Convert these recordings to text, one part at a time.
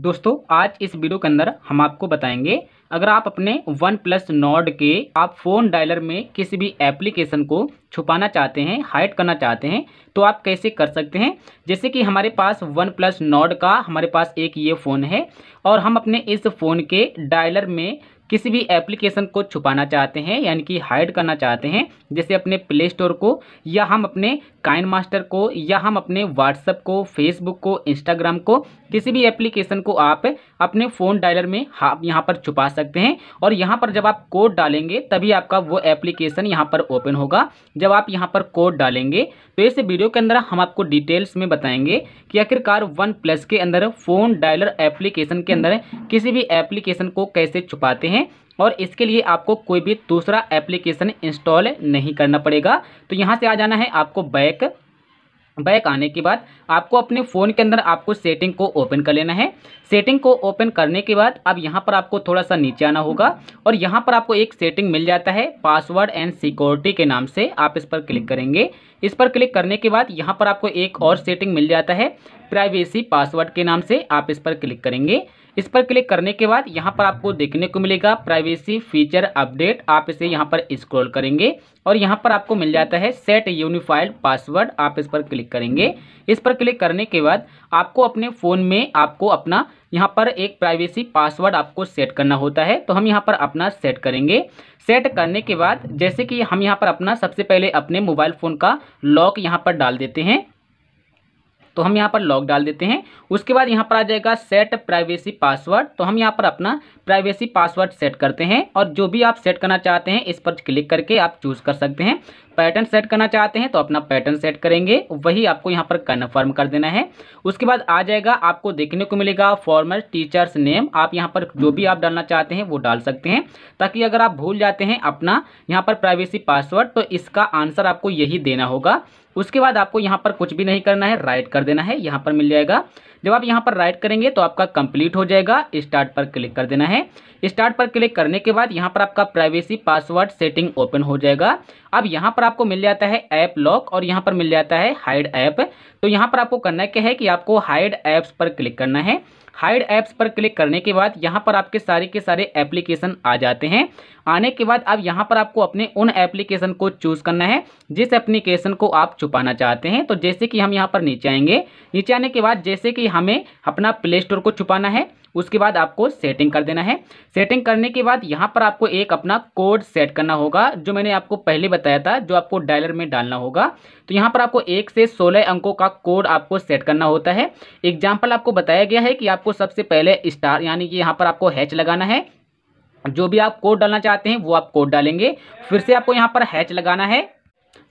दोस्तों आज इस वीडियो के अंदर हम आपको बताएंगे अगर आप अपने वन प्लस नोड के आप फ़ोन डायलर में किसी भी एप्लीकेशन को छुपाना चाहते हैं हाइड करना चाहते हैं तो आप कैसे कर सकते हैं जैसे कि हमारे पास वन प्लस नोड का हमारे पास एक ये फ़ोन है और हम अपने इस फ़ोन के डायलर में किसी भी एप्लीकेशन को छुपाना चाहते हैं यानी कि हाइड करना चाहते हैं जैसे अपने प्ले स्टोर को या हम अपने काइन मास्टर को या हम अपने व्हाट्सएप को फेसबुक को इंस्टाग्राम को किसी भी एप्लीकेशन को आप अपने फ़ोन डायलर में हाँ यहाँ पर छुपा सकते हैं और यहाँ पर जब आप कोड डालेंगे तभी आपका वो एप्लीकेशन यहाँ पर ओपन होगा जब आप यहाँ पर कोड डालेंगे तो इस वीडियो के अंदर हम आपको डिटेल्स में बताएंगे कि आखिरकार वन प्लस के अंदर फ़ोन डायलर एप्लीकेशन के अंदर किसी भी एप्लीकेशन को कैसे छुपाते हैं और इसके लिए आपको कोई भी दूसरा एप्लीकेशन इंस्टॉल नहीं करना पड़ेगा तो यहाँ से आ जाना है आपको बैक बैक आने के बाद आपको अपने फ़ोन के अंदर आपको सेटिंग को ओपन कर लेना है सेटिंग को ओपन करने के बाद अब यहाँ पर आपको थोड़ा सा नीचे आना होगा और यहाँ पर आपको एक सेटिंग मिल जाता है पासवर्ड एंड सिक्योरिटी के नाम से आप इस पर क्लिक करेंगे इस पर क्लिक करने के बाद यहाँ पर आपको एक और सेटिंग मिल जाता है प्राइवेसी पासवर्ड के नाम से आप इस पर क्लिक करेंगे इस पर क्लिक करने के बाद यहाँ पर आपको देखने को मिलेगा प्राइवेसी फीचर अपडेट आप इसे यहाँ पर स्क्रॉल करेंगे और यहाँ पर आपको मिल जाता है सेट यूनिफाइड पासवर्ड आप इस पर क्लिक करेंगे इस पर क्लिक करने के बाद आपको अपने फ़ोन में आपको अपना यहाँ पर एक प्राइवेसी पासवर्ड आपको सेट करना होता है तो हम यहाँ पर अपना सेट करेंगे सेट करने के बाद जैसे कि हम यहाँ पर अपना सबसे पहले अपने मोबाइल फ़ोन का लॉक यहाँ पर डाल देते हैं तो हम यहाँ पर लॉक डाल देते हैं उसके बाद यहाँ पर आ जाएगा सेट प्राइवेसी पासवर्ड तो हम यहाँ पर अपना प्राइवेसी पासवर्ड सेट करते हैं और जो भी आप सेट करना चाहते हैं इस पर क्लिक करके आप चूज़ कर सकते हैं पैटर्न सेट करना चाहते हैं तो अपना पैटर्न सेट करेंगे वही आपको यहाँ पर कन्फर्म कर देना है उसके बाद आ जाएगा आपको देखने को मिलेगा फॉर्मर टीचर्स नेम आप यहाँ पर जो भी आप डालना चाहते हैं वो डाल सकते हैं ताकि अगर आप भूल जाते हैं अपना यहाँ पर प्राइवेसी पासवर्ड तो इसका आंसर आपको यही देना होगा उसके बाद आपको यहाँ पर कुछ भी नहीं करना है राइट कर देना है यहाँ पर मिल जाएगा जब आप यहाँ पर राइट करेंगे तो आपका कंप्लीट हो जाएगा स्टार्ट पर क्लिक कर देना है स्टार्ट पर क्लिक करने के बाद यहाँ पर आपका प्राइवेसी पासवर्ड सेटिंग ओपन हो जाएगा अब यहाँ पर आपको मिल जाता है ऐप लॉक और यहाँ पर मिल जाता है हाइड ऐप तो यहाँ पर आपको करना क्या है कि आपको हाइड ऐप्स पर क्लिक करना है हाइड ऐप्स पर क्लिक करने के बाद यहाँ पर आपके सारे के सारे एप्लीकेशन आ जाते हैं आने के बाद अब यहाँ पर आपको अपने उन एप्लीकेशन को चूज़ करना है जिस एप्लीकेशन को आप छुपाना चाहते हैं तो जैसे कि हम यहाँ पर नीचे आएंगे नीचे आने के बाद जैसे कि हमें अपना प्ले स्टोर को छुपाना है उसके बाद आपको सेटिंग कर देना है सेटिंग करने के बाद यहाँ पर आपको एक अपना कोड सेट करना होगा जो मैंने आपको पहले बताया था जो आपको डायलर में डालना होगा तो यहाँ पर आपको एक से सोलह अंकों का कोड आपको सेट करना होता है एग्जाम्पल आपको बताया गया है कि आपको सबसे पहले स्टार यानी कि यहाँ पर आपको हैच लगाना है जो भी आप कोड डालना चाहते हैं वो आप कोड डालेंगे फिर से आपको यहाँ पर हैच लगाना है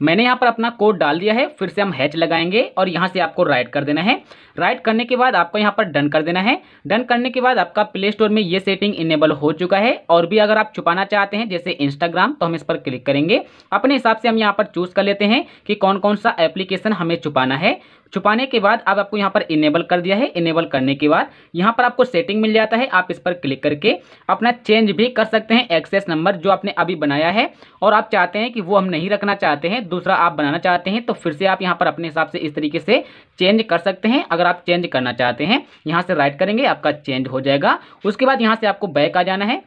मैंने यहाँ पर अपना कोड डाल दिया है फिर से हम हैच लगाएंगे और यहाँ से आपको राइट कर देना है राइट करने के बाद आपको यहाँ पर डन कर देना है डन करने के बाद आपका प्ले स्टोर में ये सेटिंग इनेबल हो चुका है और भी अगर आप छुपाना चाहते हैं जैसे इंस्टाग्राम तो हम इस पर क्लिक करेंगे अपने हिसाब से हम यहाँ पर चूज़ कर लेते हैं कि कौन कौन सा एप्लीकेशन हमें छुपाना है छुपाने के बाद अब आपको यहाँ पर इनेबल कर दिया है इनेबल करने के बाद यहाँ पर आपको सेटिंग मिल जाता है आप इस पर क्लिक करके अपना चेंज भी कर सकते हैं एक्सेस नंबर जो आपने अभी बनाया है और आप चाहते हैं कि वो हम नहीं रखना चाहते हैं दूसरा आप बनाना चाहते हैं तो फिर से आप यहाँ पर अपने हिसाब से इस तरीके से चेंज कर सकते हैं अगर आप चेंज करना चाहते हैं यहाँ से राइट करेंगे आपका चेंज हो जाएगा उसके बाद यहाँ से आपको बैक आ जाना है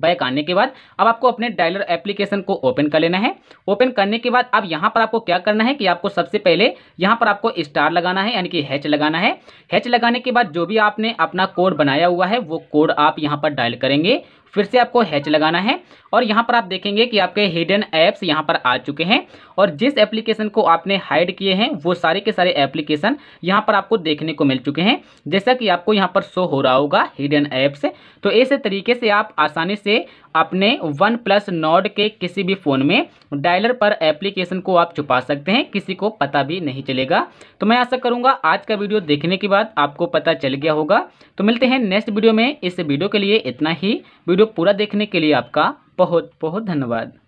बैक आने के बाद अब आपको अपने डायलर एप्लीकेशन को ओपन कर लेना है ओपन करने के बाद अब यहाँ पर आपको क्या करना है कि आपको सबसे पहले यहाँ पर आपको स्टार लगाना है यानी कि हैच लगाना है हैच लगाने के बाद जो भी आपने अपना कोड बनाया हुआ है वो कोड आप यहाँ पर डायल करेंगे फिर से आपको हैच लगाना है और यहाँ पर आप देखेंगे कि आपके हिडन ऐप्स यहाँ पर आ चुके हैं और जिस एप्लीकेशन को आपने हाइड किए हैं वो सारे के सारे एप्लीकेशन यहाँ पर आपको देखने को मिल चुके हैं जैसा कि आपको यहाँ पर शो हो रहा होगा हिडन ऐप्स तो इस तरीके से आप आसानी से अपने वन प्लस नॉड के किसी भी फ़ोन में डायलर पर एप्लीकेशन को आप छुपा सकते हैं किसी को पता भी नहीं चलेगा तो मैं आशा करूँगा आज का वीडियो देखने के बाद आपको पता चल गया होगा तो मिलते हैं नेक्स्ट वीडियो में इस वीडियो के लिए इतना ही वीडियो पूरा देखने के लिए आपका बहुत बहुत धन्यवाद